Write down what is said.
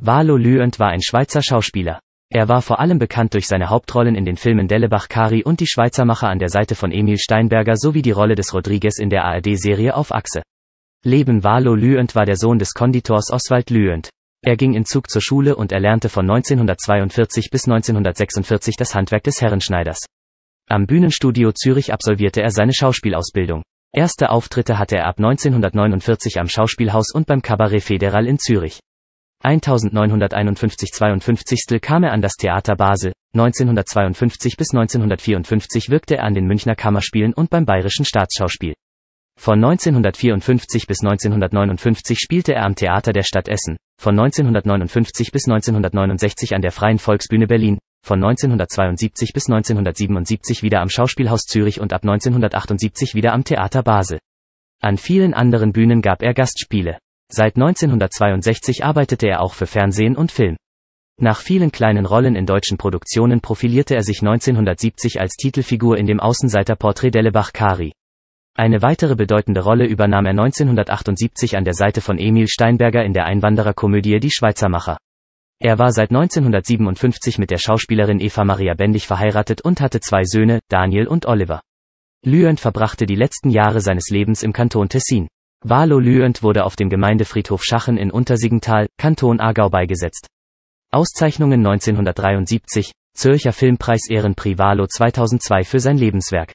Valo Lüend war ein Schweizer Schauspieler. Er war vor allem bekannt durch seine Hauptrollen in den Filmen Dellebach Kari und Die Schweizermacher an der Seite von Emil Steinberger sowie die Rolle des Rodriguez in der ARD-Serie Auf Achse. Leben Valo Lüend war der Sohn des Konditors Oswald Lüend. Er ging in Zug zur Schule und erlernte von 1942 bis 1946 das Handwerk des Herrenschneiders. Am Bühnenstudio Zürich absolvierte er seine Schauspielausbildung. Erste Auftritte hatte er ab 1949 am Schauspielhaus und beim Cabaret Federal in Zürich. 1951-52 kam er an das Theater Basel, 1952 bis 1954 wirkte er an den Münchner Kammerspielen und beim Bayerischen Staatsschauspiel. Von 1954 bis 1959 spielte er am Theater der Stadt Essen, von 1959 bis 1969 an der Freien Volksbühne Berlin, von 1972 bis 1977 wieder am Schauspielhaus Zürich und ab 1978 wieder am Theater Basel. An vielen anderen Bühnen gab er Gastspiele. Seit 1962 arbeitete er auch für Fernsehen und Film. Nach vielen kleinen Rollen in deutschen Produktionen profilierte er sich 1970 als Titelfigur in dem Außenseiterporträt Dellebach Kari. Eine weitere bedeutende Rolle übernahm er 1978 an der Seite von Emil Steinberger in der Einwandererkomödie Die Schweizermacher. Er war seit 1957 mit der Schauspielerin Eva Maria Bendig verheiratet und hatte zwei Söhne, Daniel und Oliver. Lührend verbrachte die letzten Jahre seines Lebens im Kanton Tessin. Valo Lüent wurde auf dem Gemeindefriedhof Schachen in Untersiegenthal, Kanton Aargau beigesetzt. Auszeichnungen 1973, Zürcher Filmpreis Ehrenprix Valo 2002 für sein Lebenswerk.